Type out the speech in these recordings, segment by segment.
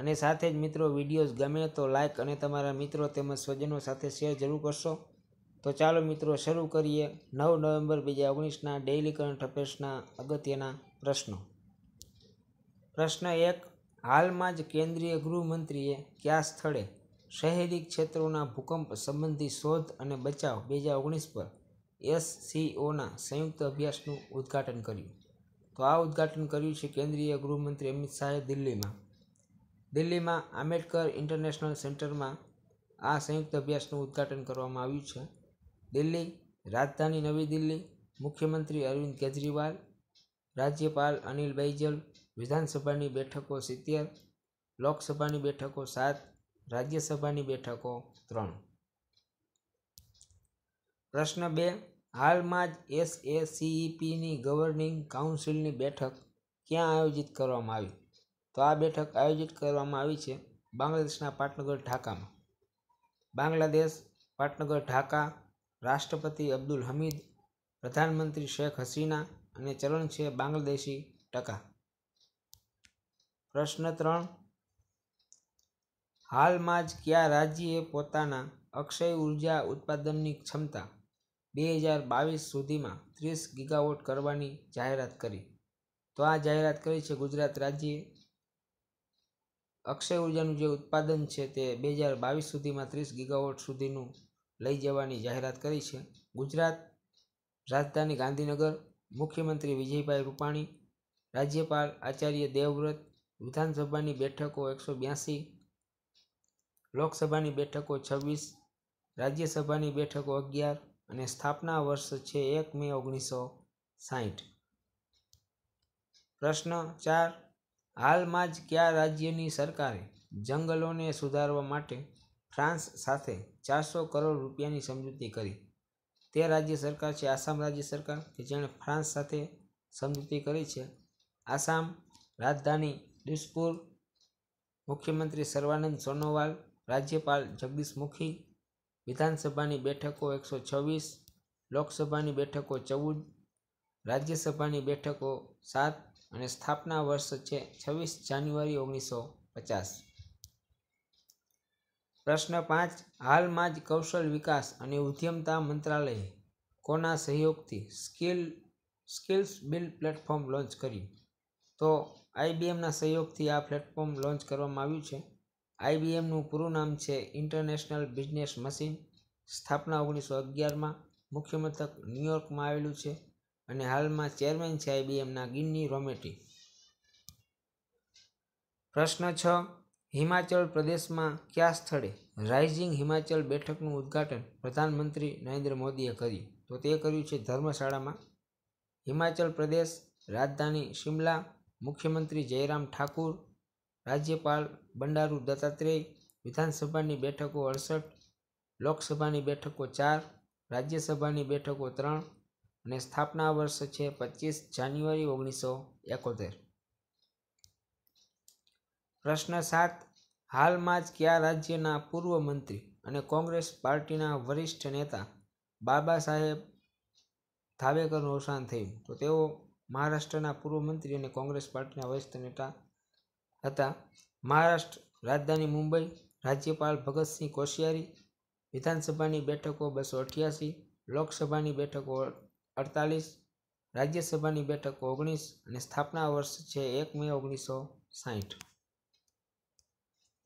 અને સાથે જ મિત્રો વિડીયોઝ ગમે તો લાઇક અને તમારા મિત્રો તેમજ સ્વજનો સાથે શેર જરૂર કરશો તો ચાલો મિત્રો શરૂ કરીએ નવ નવેમ્બર બે હજાર ઓગણીસના ડેઇલી કરંટ અફેર્સના અગત્યના પ્રશ્નો પ્રશ્ન એક હાલમાં જ કેન્દ્રીય ગૃહમંત્રીએ કયા સ્થળે શહેરી ક્ષેત્રોના ભૂકંપ સંબંધી શોધ અને બચાવ બે હજાર ઓગણીસ પર એસસીઓના સંયુક્ત અભ્યાસનું ઉદ્ઘાટન કર્યું તો આ ઉદ્ઘાટન કર્યું છે કેન્દ્રીય ગૃહમંત્રી અમિત શાહે દિલ્હીમાં દિલ્હીમાં આંબેડકર ઇન્ટરનેશનલ સેન્ટરમાં આ સંયુક્ત અભ્યાસનું ઉદ્ઘાટન કરવામાં આવ્યું છે દિલ્હી રાજધાની નવી દિલ્હી મુખ્યમંત્રી અરવિંદ કેજરીવાલ રાજ્યપાલ અનિલ બૈજલ વિધાનસભાની બેઠકો સિત્તેર લોકસભાની બેઠકો સાત રાજ્યસભાની બેઠકો ત્રણ પ્રશ્ન બે હાલમાં જ એસ એસએસીઈપીની ગવર્નિંગ કાઉન્સિલની બેઠક ક્યાં આયોજિત કરવામાં આવી તો આ બેઠક આયોજિત કરવામાં આવી છે બાંગ્લાદેશના પાટનગર ઢાકામાં બાંગ્લાદેશ પાટનગર ઢાકા રાષ્ટ્રપતિ અબ્દુલ હમીદ પ્રધાનમંત્રી શેખ હસીના અને ચરણ છે બાંગ્લાદેશી ટકા પ્રશ્ન ત્રણ હાલમાં જ કયા રાજ્યએ પોતાના અક્ષય ઉર્જા ઉત્પાદનની ક્ષમતા બે હજાર બાવીસ સુધીમાં ત્રીસ ગીગાવોટ કરવાની જાહેરાત કરી તો આ જાહેરાત કરી છે ગુજરાત રાજ્યે અક્ષય ઉર્જાનું જે ઉત્પાદન છે તે બે હજાર બાવીસ સુધીમાં ત્રીસ ગીગાવોટ સુધીનું લઈ જવાની જાહેરાત કરી છે ગુજરાત રાજધાની ગાંધીનગર મુખ્યમંત્રી વિજયભાઈ રૂપાણી રાજ્યપાલ આચાર્ય દેવવ્રત વિધાનસભાની બેઠકો એકસો બ્યાસી લોકસભાની બેઠકો છવ્વીસ રાજ્યસભાની બેઠકો અગિયાર અને સ્થાપના વર્ષ છે એક મે ઓગણીસો સાહીઠ પ્રશ્ન ચાર હાલમાં જ કયા રાજ્યની સરકારે જંગલોને સુધારવા માટે ફ્રાન્સ સાથે ચારસો કરોડ રૂપિયાની સમજૂતી કરી તે રાજ્ય સરકાર છે આસામ રાજ્ય સરકાર કે જેણે ફ્રાન્સ સાથે સમજૂતી કરી છે આસામ રાજધાની દિસપુર મુખ્યમંત્રી સર્વાનંદ સોનોવાલ રાજ્યપાલ જગદીશ મુખી વિધાનસભાની બેઠકો એકસો છવ્વીસ લોકસભાની બેઠકો ચૌદ રાજ્યસભાની બેઠકો સાત અને સ્થાપના વર્ષ છે છવ્વીસ જાન્યુઆરી ઓગણીસો પચાસ પ્રશ્ન પાંચ હાલમાં જ કૌશલ વિકાસ અને ઉદ્યમતા મંત્રાલયે કોના સહયોગથી skill skills build platform launch કર્યું તો આઈબીએમના સહયોગથી આ પ્લેટફોર્મ લોન્ચ કરવામાં આવ્યું છે આઈબીએમનું પૂરું નામ છે ઇન્ટરનેશનલ બિઝનેસ મશીન સ્થાપના ઓગણીસો અગિયારમાં મુખ્ય મથક ન્યુયોર્કમાં આવેલું છે અને હાલમાં ચેરમેન છે આઈબીએમના ગિન્ની રોમેટી પ્રશ્ન છ હિમાચલ પ્રદેશમાં કયા સ્થળે રાઇઝિંગ હિમાચલ બેઠકનું ઉદ્ઘાટન પ્રધાનમંત્રી નરેન્દ્ર મોદીએ કર્યું તો તે કર્યું છે ધર્મશાળામાં હિમાચલ પ્રદેશ રાજધાની શિમલા મુખ્યમંત્રી જયરામ ઠાકુર રાજ્યપાલ બંડારુ દત્તાત્રેય વિધાનસભાની બેઠકો અડસઠ લોકસભાની બેઠકો ચાર રાજ્યસભાની બેઠકો ત્રણ અને સ્થાપના વર્ષ છે પચીસ જાન્યુઆરી ઓગણીસો એકોતેર પ્રશ્ન સાત હાલમાં જ કયા રાજ્યના પૂર્વ મંત્રી અને કોંગ્રેસ પાર્ટીના વરિષ્ઠ નેતા બાબા સાહેબ ધાવેકરનું અવસાન થયું તો તેઓ મહારાષ્ટ્રના પૂર્વ મંત્રી અને કોંગ્રેસ પાર્ટીના વરિષ્ઠ નેતા હતા મહારાષ્ટ્ર રાજધાની મુંબઈ રાજ્યપાલ ભગતસિંહ કોશિયારી વિધાનસભાની બેઠકો બસો અઠ્યાસી લોકસભાની બેઠકો અડતાલીસ રાજ્યસભાની બેઠક ઓગણીસ અને સ્થાપના વર્ષ છે એક મે ઓગણીસો સાહીઠ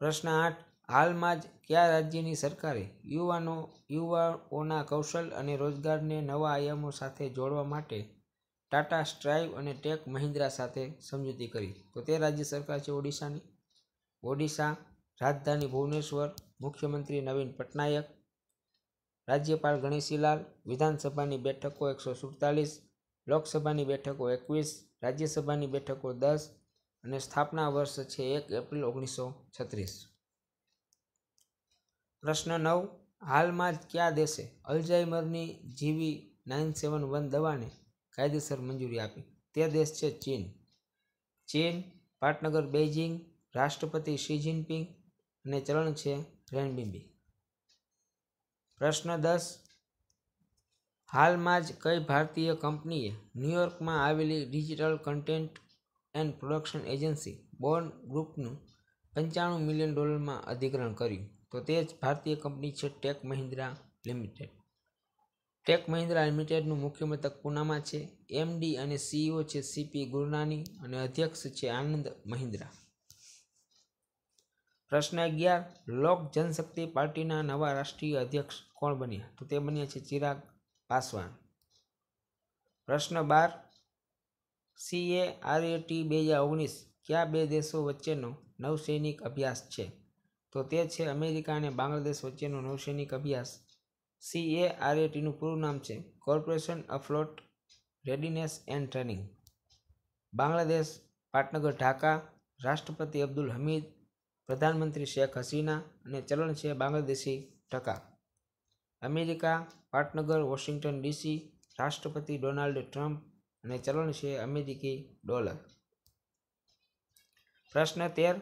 પ્રશ્ન આઠ હાલમાં જ કયા રાજ્યની સરકારે યુવાનો યુવાઓના કૌશલ અને રોજગારને નવા આયામો સાથે જોડવા માટે ટાટા સ્ટ્રાઇવ અને ટેક મહિન્દ્રા સાથે સમજૂતી કરી તો તે રાજ્ય સરકાર છે ઓડિશાની ઓડિશા રાજધાની ભુવનેશ્વર મુખ્યમંત્રી નવીન પટનાયક રાજ્યપાલ ગણેશીલાલ વિધાનસભાની બેઠકો એકસો સુડતાલીસ લોકસભાની બેઠકો એકવીસ રાજ્યસભાની બેઠકો દસ અને સ્થાપના વર્ષ છે એક એપ્રિલ ઓગણીસો છત્રીસ પ્રશ્ન નવ હાલમાં જ કયા દેશે અલ્ઝાઇમરની જીવી નાઇન સેવન વન દવાને કાયદેસર મંજૂરી આપી તે દેશ છે ચીન ચીન પાટનગર બેઇજિંગ રાષ્ટ્રપતિ શી જિનપિંગ અને ચલણ છે રેનબીબી પ્રશ્ન દસ હાલમાં જ કઈ ભારતીય કંપનીએ ન્યુયોર્કમાં આવેલી digital content and production agency Born ગ્રુપનું પંચાણું મિલિયન ડોલરમાં અધિગ્રહણ કર્યું તો તે જ ભારતીય કંપની છે Tech Mahindra limited Tech Mahindra લિમિટેડનું મુખ્ય મથક પૂનામાં છે એમડી અને સીઈઓ છે સીપી ગુરનાની અને અધ્યક્ષ છે આનંદ મહિન્દ્રા પ્રશ્ન અગિયાર લોક જનશક્તિ પાર્ટીના નવા રાષ્ટ્રીય અધ્યક્ષ કોણ બન્યા તો તે બન્યા છે ચિરાગ પાસવાન પ્રશ્ન બાર સીએ સીએઆરએટી બે હજાર ઓગણીસ કયા બે દેશો વચ્ચેનો નૌસૈનિક અભ્યાસ છે તો તે છે અમેરિકા અને બાંગ્લાદેશ વચ્ચેનો નૌસૈનિક અભ્યાસ સીએ સીએઆરએટીનું પૂરું નામ છે corporation afloat readiness and training Bangladesh પાટનગર ઢાકા રાષ્ટ્રપતિ અબ્દુલ હમીદ પ્રધાનમંત્રી શેખ હસીના અને ચલણ છે બાંગ્લાદેશી ટકા અમેરિકા પાટનગર વોશિંગ્ટન ડીસી રાષ્ટ્રપતિ ડોનાલ્ડ ટ્રમ્પ અને ચલણ છે અમેરિકી ડોલર પ્રશ્ન તેર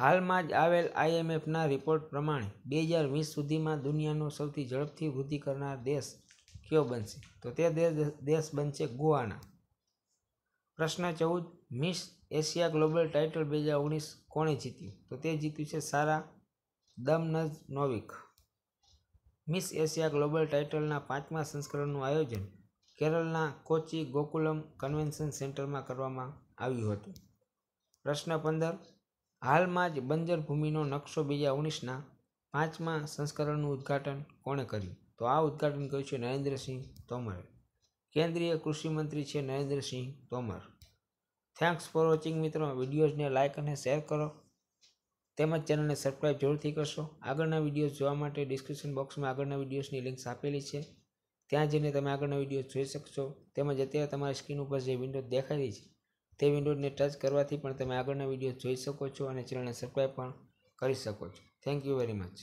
હાલમાં જ આવેલ આઈએમએફના રિપોર્ટ પ્રમાણે બે હજાર વીસ સુધીમાં દુનિયાનો સૌથી ઝડપથી વૃદ્ધિ કરનાર દેશ કયો બનશે તો તે દેશ બનશે ગોવાના પ્રશ્ન ચૌદ મિસ એશિયા ગ્લોબલ ટાઇટલ બે હજાર ઓગણીસ કોણે જીતી તો તે જીત્યું છે સારા દમનજ નોવિક મિસ એશિયા ગ્લોબલ ટાઇટલના પાંચમા સંસ્કરણનું આયોજન કેરળના કોચી ગોકુલમ કન્વેન્શન સેન્ટરમાં કરવામાં આવ્યું હતું પ્રશ્ન પંદર હાલમાં જ બંજર ભૂમિનો નકશો બે હજાર ઓગણીસના પાંચમા સંસ્કરણનું ઉદ્ઘાટન કોણે કર્યું તો આ ઉદ્ઘાટન કર્યું છે નરેન્દ્રસિંહ તોમરે કેન્દ્રીય કૃષિમંત્રી છે Narendrasinh Tomar thanks for watching મિત્રો વિડીયોઝને લાઇક અને શેર કરો તેમજ ચેનલને સબસ્ક્રાઈબ જરૂરથી કરશો આગળના વિડીયોઝ જોવા માટે ડિસ્ક્રિપ્શન બોક્સમાં આગળના વિડીયોઝની લિંક્સ આપેલી છે ત્યાં જઈને તમે આગળના વિડીયો જોઈ શકશો તેમજ અત્યારે તમારી સ્ક્રીન ઉપર જે વિન્ડો દેખાય છે તે વિન્ડોને ટચ કરવાથી પણ તમે આગળના વિડીયો જોઈ શકો છો અને ચેનલને સબસ્ક્રાઈબ પણ કરી શકો છો થેન્ક યુ વેરી મચ